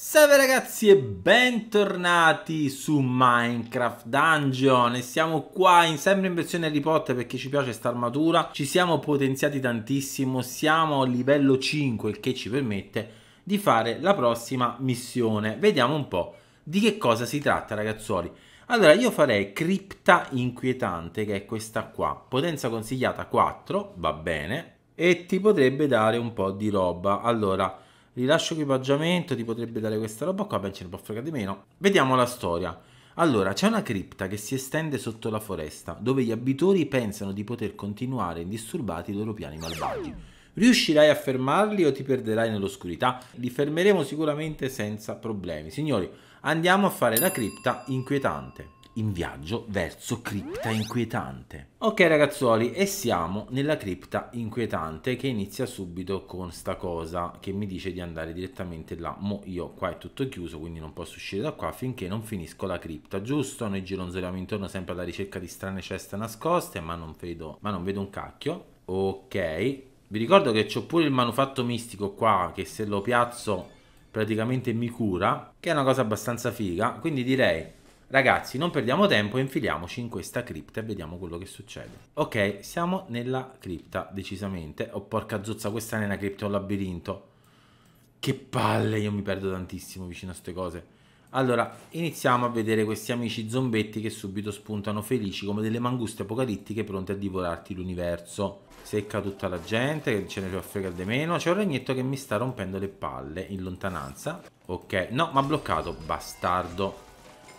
Salve ragazzi e bentornati su Minecraft Dungeon e siamo qua in, sempre in versione Harry Potter perché ci piace sta armatura ci siamo potenziati tantissimo siamo a livello 5 il che ci permette di fare la prossima missione vediamo un po' di che cosa si tratta ragazzuoli allora io farei cripta inquietante che è questa qua potenza consigliata 4 va bene e ti potrebbe dare un po' di roba allora rilascio equipaggiamento, ti potrebbe dare questa roba qua, beh ce ne può fregare di meno. Vediamo la storia. Allora, c'è una cripta che si estende sotto la foresta, dove gli abitori pensano di poter continuare indisturbati i loro piani malvagi. Riuscirai a fermarli o ti perderai nell'oscurità? Li fermeremo sicuramente senza problemi. Signori, andiamo a fare la cripta inquietante in viaggio verso cripta inquietante. Ok ragazzuoli, e siamo nella cripta inquietante che inizia subito con sta cosa che mi dice di andare direttamente là. Mo io qua è tutto chiuso, quindi non posso uscire da qua finché non finisco la cripta, giusto? Noi gironzoliamo intorno sempre alla ricerca di strane ceste nascoste, ma non vedo, ma non vedo un cacchio. Ok, vi ricordo che ho pure il manufatto mistico qua, che se lo piazzo praticamente mi cura, che è una cosa abbastanza figa, quindi direi Ragazzi, non perdiamo tempo e infiliamoci in questa cripta e vediamo quello che succede. Ok, siamo nella cripta, decisamente. Oh, porca zozza, questa non è una cripta, è un labirinto. Che palle, io mi perdo tantissimo vicino a queste cose. Allora, iniziamo a vedere questi amici zombetti che subito spuntano felici come delle manguste apocalittiche pronte a divorarti l'universo. Secca tutta la gente, che ce ne fa frega di meno. C'è un ragnetto che mi sta rompendo le palle in lontananza. Ok, no, ma bloccato, bastardo.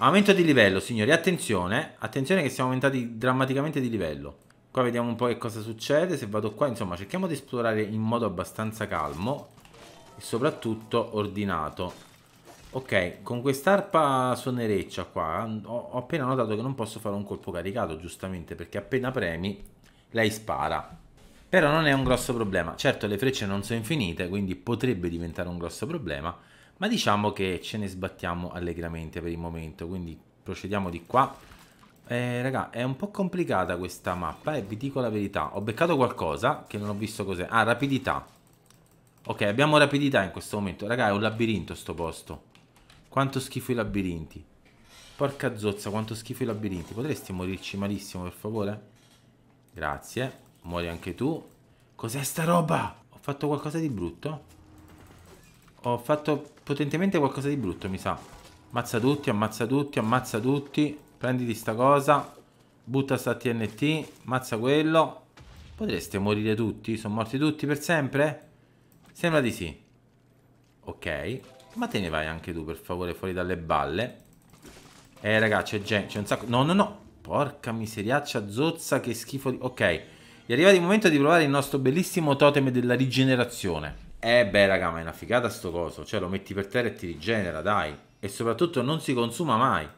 Aumento di livello, signori, attenzione, attenzione che siamo aumentati drammaticamente di livello. Qua vediamo un po' che cosa succede, se vado qua, insomma, cerchiamo di esplorare in modo abbastanza calmo e soprattutto ordinato. Ok, con quest'arpa suonereccia qua, ho, appena notato che non posso fare un colpo caricato, giustamente, perché appena premi lei spara. Però non è un grosso problema. Certo, le frecce non sono infinite, quindi potrebbe diventare un grosso problema, ma diciamo che ce ne sbattiamo allegramente per il momento, quindi procediamo di qua. Eh, raga, è un po' complicata questa mappa, eh, vi dico la verità. Ho beccato qualcosa che non ho visto cos'è. Ah, rapidità. Ok, abbiamo rapidità in questo momento. Raga, è un labirinto sto posto. Quanto schifo i labirinti. Porca zozza, quanto schifo i labirinti. Potresti morirci malissimo, per favore? Grazie. Muori anche tu. Cos'è sta roba? Ho fatto qualcosa di brutto? Ho fatto potentemente qualcosa di brutto, mi sa. Ammazza tutti, ammazza tutti, ammazza tutti. Prenditi sta cosa. Butta sta TNT. Ammazza quello. Potreste morire tutti? Sono morti tutti per sempre? Sembra di sì. Ok. Ma te ne vai anche tu, per favore, fuori dalle balle. Eh, raga, c'è gente, c'è un sacco... No, no, no. Porca miseriaccia, zozza, che schifo di... Ok. È arrivato il momento di provare il nostro bellissimo totem della rigenerazione. Eh beh raga, ma è una figata sto coso. Cioè lo metti per terra e ti rigenera, dai. E soprattutto non si consuma mai.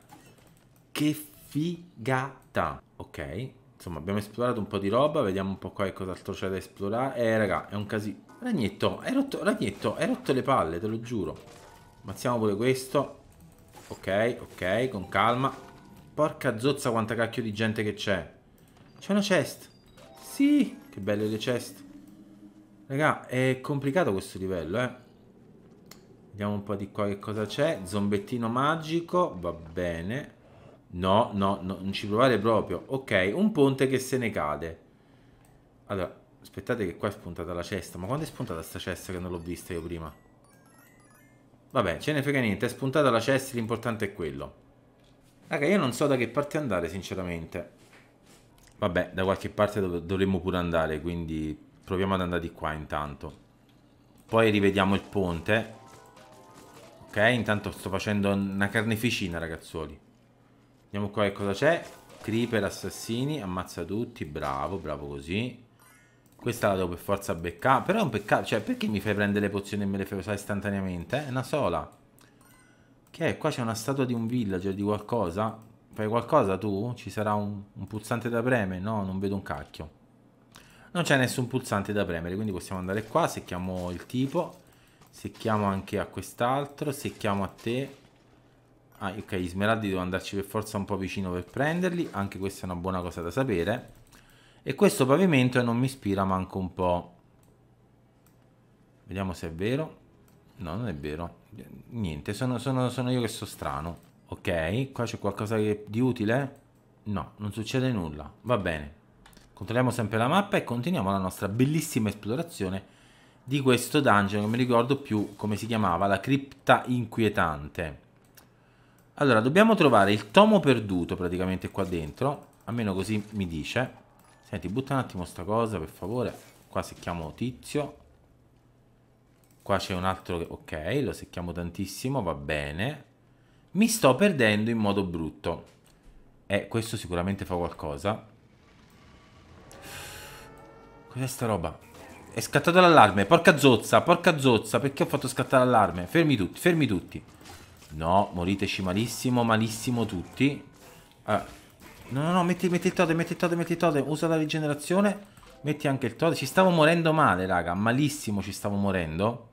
Che figata. Ok. Insomma, abbiamo esplorato un po' di roba. Vediamo un po' qua che cos'altro c'è da esplorare. Eh raga, è un casino. Ragnetto, hai rotto, Ragnetto, hai rotto le palle, te lo giuro. Mazziamo pure questo. Ok, ok, con calma. Porca zozza quanta cacchio di gente che c'è. C'è una chest. Sì, che belle le chest. Raga, è complicato questo livello, eh. Vediamo un po' di qua che cosa c'è. Zombettino magico, va bene. No, no, no, non ci provare proprio. Ok, un ponte che se ne cade. Allora, aspettate che qua è spuntata la cesta. Ma quando è spuntata sta cesta che non l'ho vista io prima? Vabbè, ce ne frega niente, è spuntata la cesta, l'importante è quello. Raga, io non so da che parte andare, sinceramente. Vabbè, da qualche parte dov dovremmo pure andare, quindi Proviamo ad andare di qua intanto. Poi rivediamo il ponte. Ok, intanto sto facendo una carneficina, ragazzuoli. Vediamo qua che cosa c'è. Creeper, assassini, ammazza tutti. Bravo, bravo così. Questa la devo per forza beccare. Però è un peccato. Cioè, perché mi fai prendere le pozioni e me le fai usare istantaneamente? È una sola. Che è? Qua c'è una statua di un villager, di qualcosa. Fai qualcosa tu? Ci sarà un, un puzzante da preme? No, non vedo un cacchio. Non c'è nessun pulsante da premere, quindi possiamo andare qua, secchiamo il tipo, secchiamo anche a quest'altro, secchiamo a te. Ah, ok, gli smeraldi devo andarci per forza un po' vicino per prenderli, anche questa è una buona cosa da sapere. E questo pavimento non mi ispira manco un po'. Vediamo se è vero. No, non è vero. Niente, sono, sono, sono io che so strano. Ok, qua c'è qualcosa di utile? No, non succede nulla. Va bene. Controlliamo sempre la mappa e continuiamo la nostra bellissima esplorazione di questo dungeon, non mi ricordo più come si chiamava, la cripta inquietante. Allora, dobbiamo trovare il tomo perduto praticamente qua dentro, almeno così mi dice. Senti, butta un attimo sta cosa, per favore. Qua secchiamo tizio. Qua c'è un altro Ok, lo secchiamo tantissimo, va bene. Mi sto perdendo in modo brutto. Eh, questo sicuramente fa qualcosa. Cos'è sta roba? È scattato l'allarme. Porca zozza, porca zozza. Perché ho fatto scattare l'allarme? Fermi tutti, fermi tutti. No, moriteci malissimo, malissimo tutti. Ah. No, no, no, metti, metti il totem, metti il totem, metti il totem, Usa la rigenerazione. Metti anche il totem. Ci stavo morendo male, raga. Malissimo ci stavo morendo.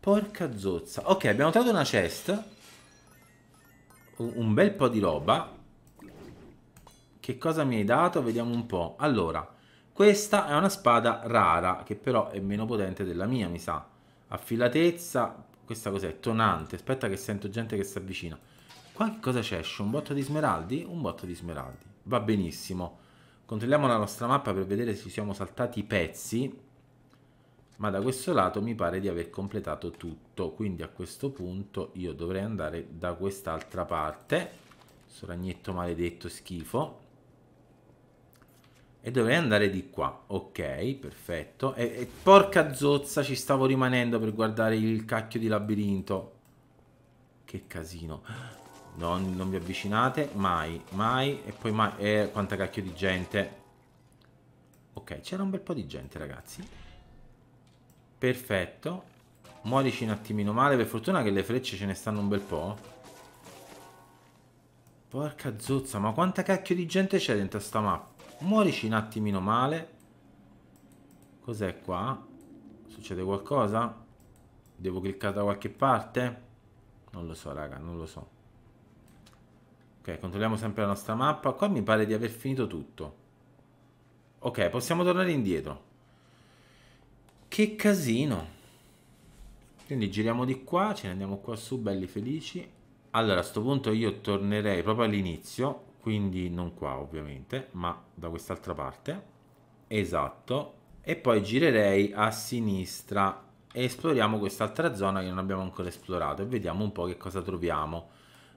Porca zozza. Ok, abbiamo trovato una chest. Un bel po' di roba. Che cosa mi hai dato? Vediamo un po'. Allora, questa è una spada rara, che però è meno potente della mia, mi sa. Affilatezza, questa cos'è? Tonante. Aspetta che sento gente che si avvicina. Qua che cosa c'è? Un botto di smeraldi? Un botto di smeraldi. Va benissimo. Controlliamo la nostra mappa per vedere se ci siamo saltati i pezzi. Ma da questo lato mi pare di aver completato tutto. Quindi a questo punto io dovrei andare da quest'altra parte. Questo ragnetto maledetto schifo. E dovrei andare di qua. Ok, perfetto. E, e porca zozza, ci stavo rimanendo per guardare il cacchio di labirinto. Che casino. Non, non vi avvicinate, mai, mai. E poi mai... Eh, quanta cacchio di gente. Ok, c'era un bel po' di gente, ragazzi. Perfetto. Muorici un attimino male. Per fortuna che le frecce ce ne stanno un bel po'. Porca zozza, ma quanta cacchio di gente c'è dentro sta mappa? Muorici un attimino male. Cos'è qua? Succede qualcosa? Devo cliccare da qualche parte? Non lo so, raga, non lo so. Ok, controlliamo sempre la nostra mappa. Qua mi pare di aver finito tutto. Ok, possiamo tornare indietro. Che casino. Quindi giriamo di qua, ce ne andiamo qua su, belli felici. Allora, a questo punto io tornerei proprio all'inizio quindi non qua ovviamente ma da quest'altra parte esatto e poi girerei a sinistra e esploriamo quest'altra zona che non abbiamo ancora esplorato e vediamo un po' che cosa troviamo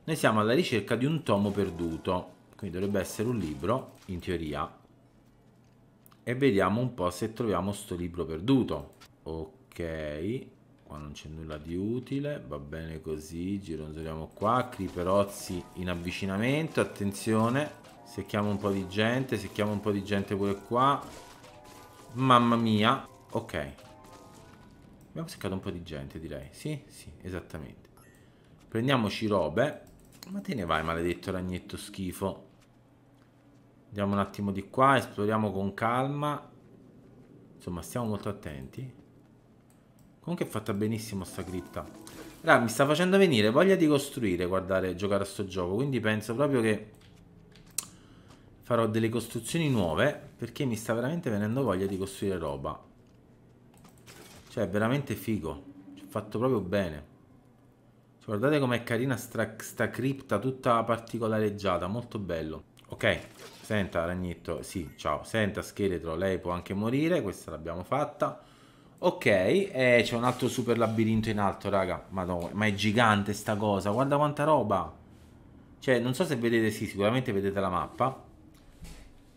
noi siamo alla ricerca di un tomo perduto quindi dovrebbe essere un libro in teoria e vediamo un po' se troviamo sto libro perduto ok qua non c'è nulla di utile va bene così gironzoliamo qua criperozzi in avvicinamento attenzione secchiamo un po' di gente secchiamo un po' di gente pure qua mamma mia ok abbiamo seccato un po' di gente direi sì sì esattamente prendiamoci robe ma te ne vai maledetto ragnetto schifo andiamo un attimo di qua esploriamo con calma insomma stiamo molto attenti Comunque è fatta benissimo sta cripta. Raga, mi sta facendo venire voglia di costruire, guardare, giocare a sto gioco. Quindi penso proprio che farò delle costruzioni nuove perché mi sta veramente venendo voglia di costruire roba. Cioè, è veramente figo. Ci ho fatto proprio bene. Cioè, guardate com'è carina sta, sta cripta tutta particolareggiata, molto bello. Ok, senta ragnetto, sì, ciao. Senta scheletro, lei può anche morire, questa l'abbiamo fatta. Ok, eh, c'è un altro super labirinto in alto, raga. Madonna, ma è gigante sta cosa. Guarda quanta roba. Cioè, non so se vedete, sì, sicuramente vedete la mappa.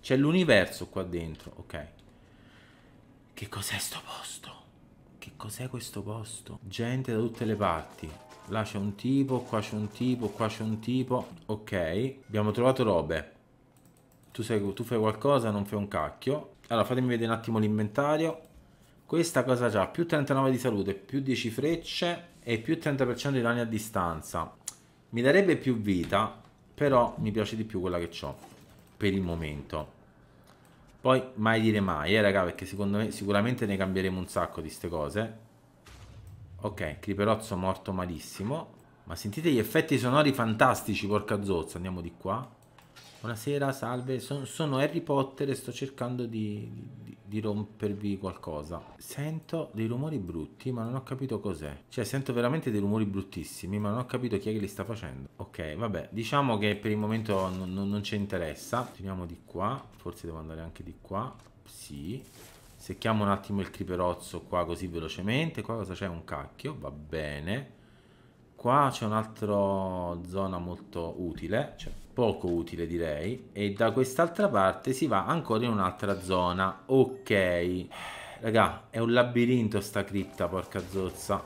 C'è l'universo qua dentro, ok. Che cos'è sto posto? Che cos'è questo posto? Gente da tutte le parti. Là c'è un tipo, qua c'è un tipo, qua c'è un tipo. Ok, abbiamo trovato robe. Tu, sei, tu fai qualcosa, non fai un cacchio. Allora, fatemi vedere un attimo l'inventario. Questa cosa già, più 39 di salute, più 10 frecce e più 30% di danni a distanza. Mi darebbe più vita, però mi piace di più quella che ho per il momento. Poi mai dire mai, eh raga, perché secondo me sicuramente ne cambieremo un sacco di ste cose. Ok, Criperozzo morto malissimo. Ma sentite gli effetti sonori fantastici, porca zozza. Andiamo di qua. Buonasera, salve, sono, sono Harry Potter e sto cercando di, di, di, rompervi qualcosa. Sento dei rumori brutti, ma non ho capito cos'è. Cioè, sento veramente dei rumori bruttissimi, ma non ho capito chi è che li sta facendo. Ok, vabbè, diciamo che per il momento non, non, non ci interessa. Continuiamo di qua, forse devo andare anche di qua. Sì. Secchiamo un attimo il creeperozzo qua così velocemente. Qua cosa c'è? Un cacchio, va bene. Qua c'è un'altra zona molto utile, cioè poco utile direi e da quest'altra parte si va ancora in un'altra zona ok raga è un labirinto sta cripta porca zozza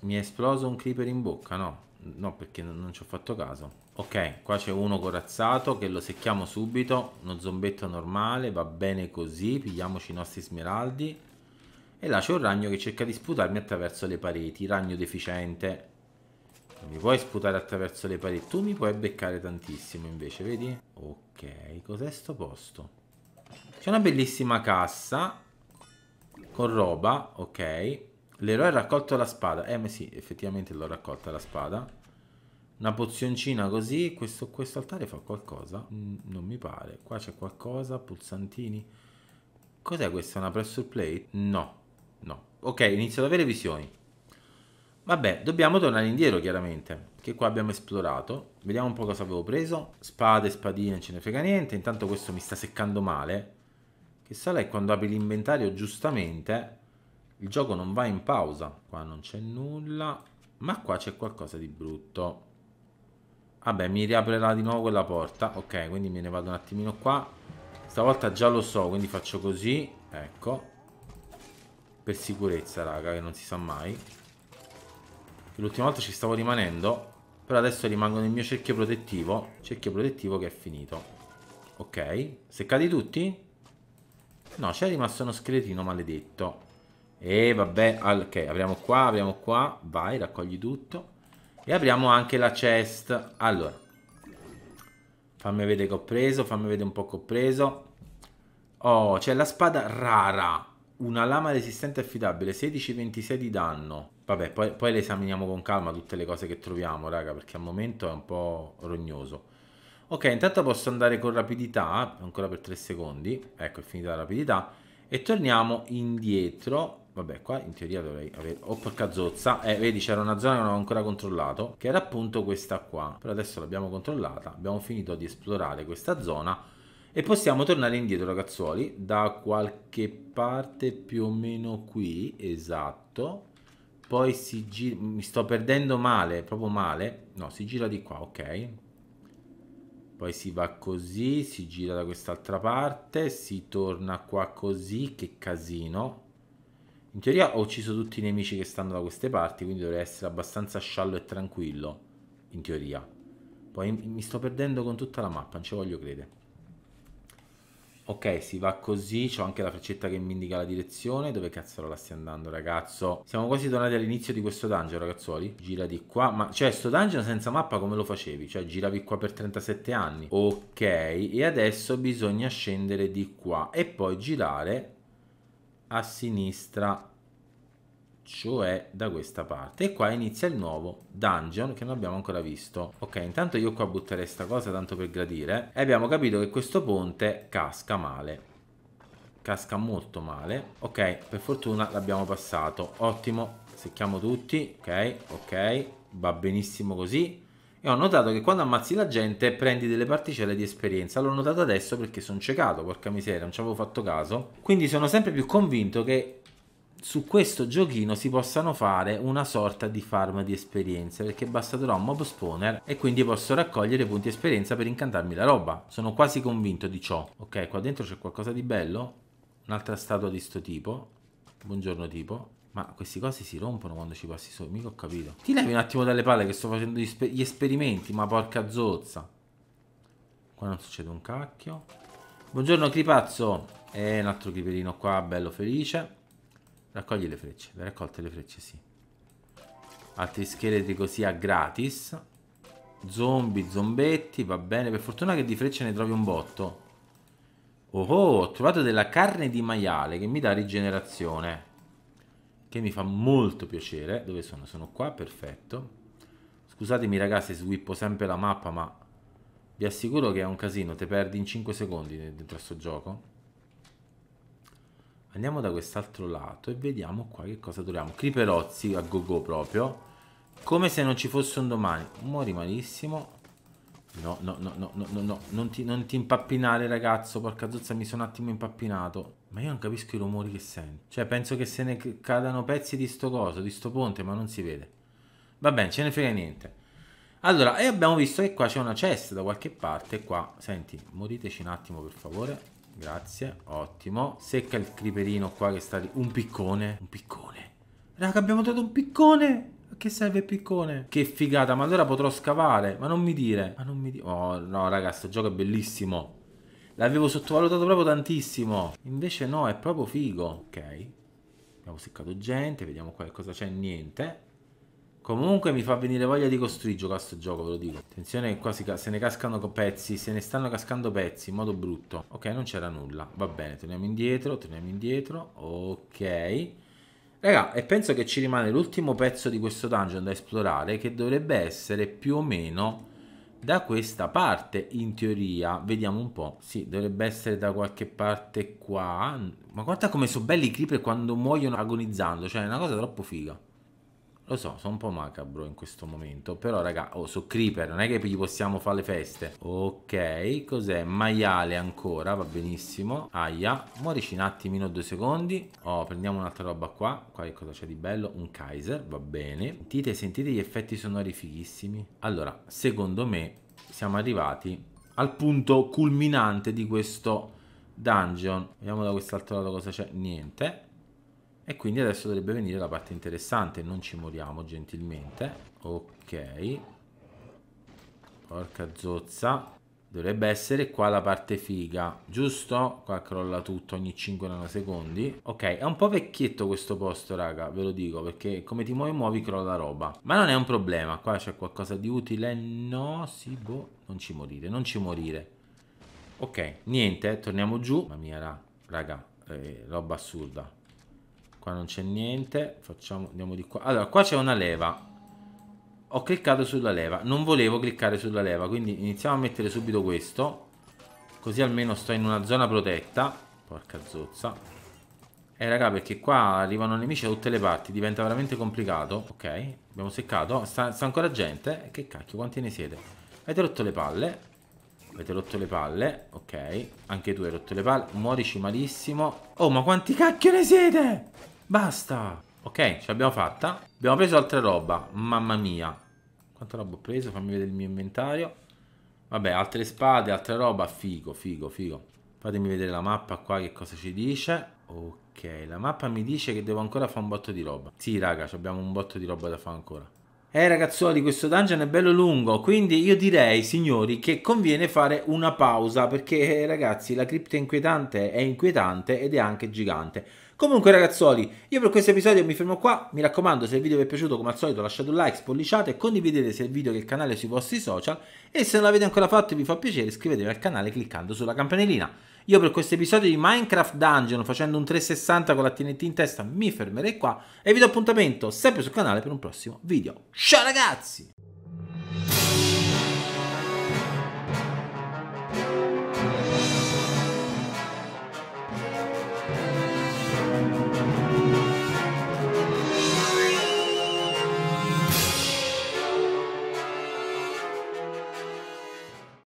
mi è esploso un creeper in bocca no no perché non, non ci ho fatto caso ok qua c'è uno corazzato che lo secchiamo subito uno zombetto normale va bene così pigliamoci i nostri smeraldi e là c'è un ragno che cerca di sputarmi attraverso le pareti ragno deficiente mi puoi sputare attraverso le pareti. Tu mi puoi beccare tantissimo invece, vedi? Ok, cos'è sto posto? C'è una bellissima cassa con roba, ok. L'eroe ha raccolto la spada. Eh, ma sì, effettivamente l'ho raccolta la spada. Una pozioncina così. Questo, questo altare fa qualcosa? Mm, non mi pare. Qua c'è qualcosa, pulsantini. Cos'è questa? Una pressure plate? No, no. Ok, inizio ad avere visioni. Vabbè, dobbiamo tornare indietro chiaramente, che qua abbiamo esplorato. Vediamo un po' cosa avevo preso. Spade, spadine, non ce ne frega niente. Intanto questo mi sta seccando male. Che sale è quando apri l'inventario giustamente il gioco non va in pausa. Qua non c'è nulla, ma qua c'è qualcosa di brutto. Vabbè, mi riaprirà di nuovo quella porta. Ok, quindi me ne vado un attimino qua. Stavolta già lo so, quindi faccio così. Ecco. Per sicurezza, raga, che non si sa mai. L'ultima volta ci stavo rimanendo, però adesso rimango nel mio cerchio protettivo, cerchio protettivo che è finito. Ok, seccati tutti? No, c'è rimasto uno scheletino maledetto. E vabbè, ok, apriamo qua, apriamo qua, vai, raccogli tutto. E apriamo anche la chest. Allora, fammi vedere che ho preso, fammi vedere un po' che ho preso. Oh, c'è la spada rara una lama resistente e affidabile, 16-26 di danno. Vabbè, poi, poi, le esaminiamo con calma tutte le cose che troviamo, raga, perché al momento è un po' rognoso. Ok, intanto posso andare con rapidità, ancora per 3 secondi. Ecco, è finita la rapidità. E torniamo indietro. Vabbè, qua in teoria dovrei avere... Oh, porca zozza. Eh, vedi, c'era una zona che non avevo ancora controllato, che era appunto questa qua. Però adesso l'abbiamo controllata. Abbiamo finito di esplorare questa zona e possiamo tornare indietro ragazzuoli, da qualche parte più o meno qui, esatto. Poi si gira, mi sto perdendo male, proprio male. No, si gira di qua, ok. Poi si va così, si gira da quest'altra parte, si torna qua così, che casino. In teoria ho ucciso tutti i nemici che stanno da queste parti, quindi dovrei essere abbastanza sciallo e tranquillo, in teoria. Poi mi sto perdendo con tutta la mappa, non ci voglio credere ok si va così c'ho anche la freccetta che mi indica la direzione dove la stai andando ragazzo siamo quasi tornati all'inizio di questo dungeon ragazzuoli gira di qua ma cioè sto dungeon senza mappa come lo facevi cioè giravi qua per 37 anni ok e adesso bisogna scendere di qua e poi girare a sinistra cioè da questa parte e qua inizia il nuovo dungeon che non abbiamo ancora visto ok intanto io qua butterei sta cosa tanto per gradire e abbiamo capito che questo ponte casca male casca molto male ok per fortuna l'abbiamo passato ottimo secchiamo tutti ok ok va benissimo così e ho notato che quando ammazzi la gente prendi delle particelle di esperienza. L'ho notato adesso perché sono ciecato, porca miseria, non ci avevo fatto caso. Quindi sono sempre più convinto che su questo giochino si possano fare una sorta di farm di esperienze perché basterà un mob spawner e quindi posso raccogliere punti esperienza per incantarmi la roba sono quasi convinto di ciò ok qua dentro c'è qualcosa di bello un'altra statua di sto tipo buongiorno tipo ma questi cosi si rompono quando ci passi sopra, mica ho capito. Ti levi un attimo dalle palle che sto facendo gli, esper gli esperimenti, ma porca zozza. Qua non succede un cacchio. Buongiorno Cripazzo. E eh, un altro criperino qua, bello felice. Raccogli le frecce. Le raccolte le frecce, sì. Altri scheletri così a gratis. Zombie, zombetti, va bene. Per fortuna che di frecce ne trovi un botto. Oh, oh ho trovato della carne di maiale che mi dà rigenerazione. Che mi fa molto piacere. Dove sono? Sono qua, perfetto. Scusatemi ragazzi, swippo sempre la mappa, ma vi assicuro che è un casino. Te perdi in 5 secondi dentro a sto gioco. Andiamo da quest'altro lato e vediamo qua che cosa troviamo. Criperozzi a go -go proprio. Come se non ci fosse un domani. Muori malissimo. No, no, no, no, no, no, non ti, non ti impappinare ragazzo, porca zozza mi sono un attimo impappinato. Ma io non capisco i rumori che sento. Cioè penso che se ne cadano pezzi di sto coso, di sto ponte, ma non si vede. Va bene, ce ne frega niente. Allora, e abbiamo visto che qua c'è una cesta da qualche parte. Qua, senti, moriteci un attimo per favore. Grazie, ottimo. Secca il creeperino qua che sta lì. Un piccone. Un piccone. Raga, abbiamo trovato un piccone. A che serve il piccone? Che figata, ma allora potrò scavare. Ma non mi dire. Ma non mi dire. Oh, no, raga, sto gioco è bellissimo. L'avevo sottovalutato proprio tantissimo. Invece no, è proprio figo. Ok. Abbiamo seccato gente, vediamo qua cosa c'è. Niente. Comunque mi fa venire voglia di costrigio a sto gioco, ve lo dico. Attenzione che qua se ne cascano pezzi, se ne stanno cascando pezzi in modo brutto. Ok, non c'era nulla. Va bene, torniamo indietro, torniamo indietro. Ok. Raga, e penso che ci rimane l'ultimo pezzo di questo dungeon da esplorare che dovrebbe essere più o meno da questa parte, in teoria. Vediamo un po'. Sì, dovrebbe essere da qualche parte qua. Ma guarda come sono belli i creeper quando muoiono agonizzando, cioè è una cosa troppo figa. Lo so, sono un po' macabro in questo momento. Però, raga, oh, so creeper, non è che gli possiamo fare le feste. Ok, cos'è? Maiale ancora, va benissimo. Aia, morici un attimino, due secondi. Oh, prendiamo un'altra roba qua. Qua che cosa c'è di bello? Un Kaiser, va bene. Sentite, sentite gli effetti sonori fighissimi. Allora, secondo me siamo arrivati al punto culminante di questo dungeon. Vediamo da quest'altro lato cosa c'è. Niente e quindi adesso dovrebbe venire la parte interessante non ci moriamo gentilmente ok porca zozza dovrebbe essere qua la parte figa giusto? qua crolla tutto ogni 5 nanosecondi ok è un po' vecchietto questo posto raga ve lo dico perché come ti muovi muovi crolla roba ma non è un problema qua c'è qualcosa di utile no sì boh non ci morire non ci morire ok niente torniamo giù mamma mia raga eh, roba assurda Qua non c'è niente. Facciamo, andiamo di qua. Allora, qua c'è una leva. Ho cliccato sulla leva. Non volevo cliccare sulla leva, quindi iniziamo a mettere subito questo. Così almeno sto in una zona protetta. Porca zozza. Eh raga perché qua arrivano nemici da tutte le parti Diventa veramente complicato Ok abbiamo seccato Sta, sta ancora gente Che cacchio quanti ne siete Avete rotto le palle Avete rotto le palle Ok Anche tu hai rotto le palle Muorici malissimo Oh ma quanti cacchio ne siete Basta. Ok, ce l'abbiamo fatta. Abbiamo preso altra roba. Mamma mia. Quanta roba ho preso? Fammi vedere il mio inventario. Vabbè, altre spade, altra roba. Figo, figo, figo. Fatemi vedere la mappa qua che cosa ci dice. Ok, la mappa mi dice che devo ancora fare un botto di roba. Sì, raga, abbiamo un botto di roba da fare ancora. Eh ragazzuoli, questo dungeon è bello lungo, quindi io direi, signori, che conviene fare una pausa, perché ragazzi, la cripta inquietante è inquietante ed è anche gigante. Comunque ragazzuoli, io per questo episodio mi fermo qua, mi raccomando se il video vi è piaciuto come al solito lasciate un like, spolliciate e condividete sia il video che il canale sui vostri social e se non l'avete ancora fatto e vi fa piacere iscrivetevi al canale cliccando sulla campanellina. Io per questo episodio di Minecraft Dungeon facendo un 360 con la TNT in testa mi fermerei qua e vi do appuntamento sempre sul canale per un prossimo video. Ciao ragazzi!